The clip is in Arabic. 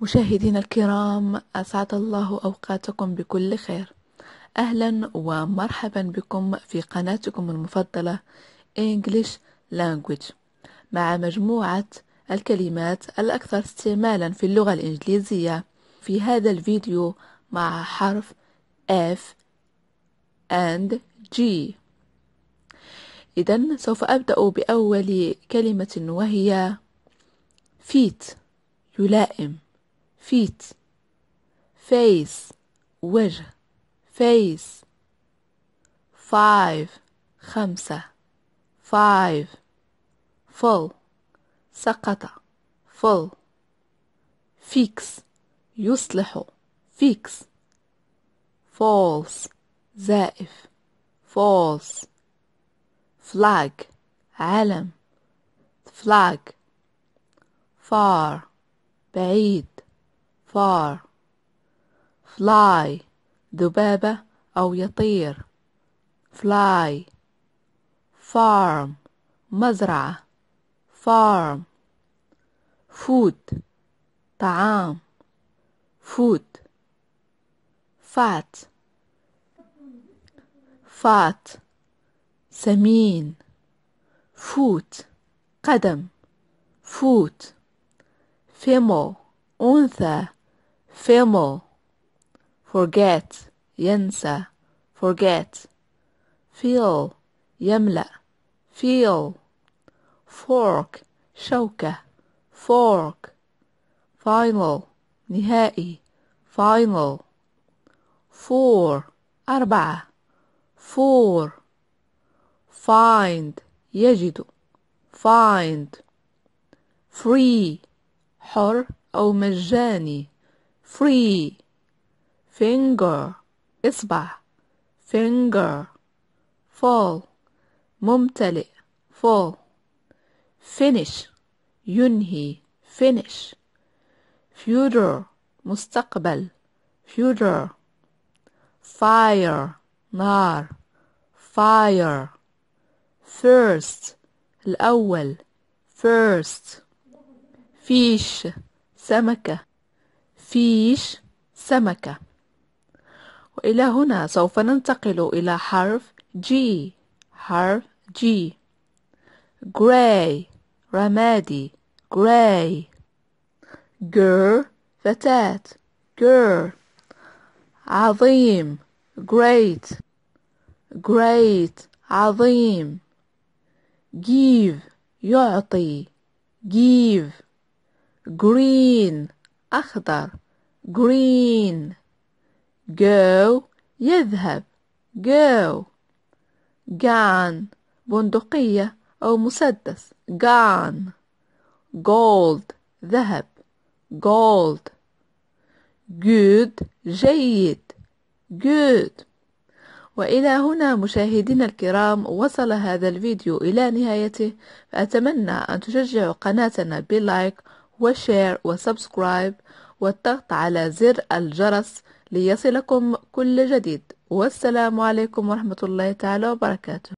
مشاهدينا الكرام أسعد الله أوقاتكم بكل خير أهلا ومرحبا بكم في قناتكم المفضلة English Language مع مجموعة الكلمات الأكثر استعمالا في اللغة الإنجليزية في هذا الفيديو مع حرف F and G إذا سوف أبدأ بأول كلمة وهي feet يلائم feet face وجه face five خمسة five Full, سقط full. fix يصلح fix false زائف false flag علم flag far بعيد far fly ذبابة أو يطير fly farm مزرعة farm food طعام food fat fat سمين foot قدم foot فيمو أنثى Filmo forget Yensa forget Feel Yemla Feel Fork Shoka Fork Final Nihai Final Four Arba Four Find Yejidu Find Free Hor O Mejani free finger isba, finger fall mumtali, fall finish yunhi, finish future mustaqbal, future fire nar, fire first الأول first fish سمكة فيش سمكة وإلى هنا سوف ننتقل إلى حرف G حرف G gray رمادي gray girl فتاة girl عظيم great great عظيم give يعطي give green أخضر green go يذهب go gun بندقية أو مسدس gun gold ذهب gold good جيد good وإلى هنا مشاهدينا الكرام وصل هذا الفيديو إلى نهايته فأتمنى أن تشجعوا قناتنا بلايك وشير وسبسكرايب والضغط على زر الجرس ليصلكم كل جديد والسلام عليكم ورحمة الله تعالى وبركاته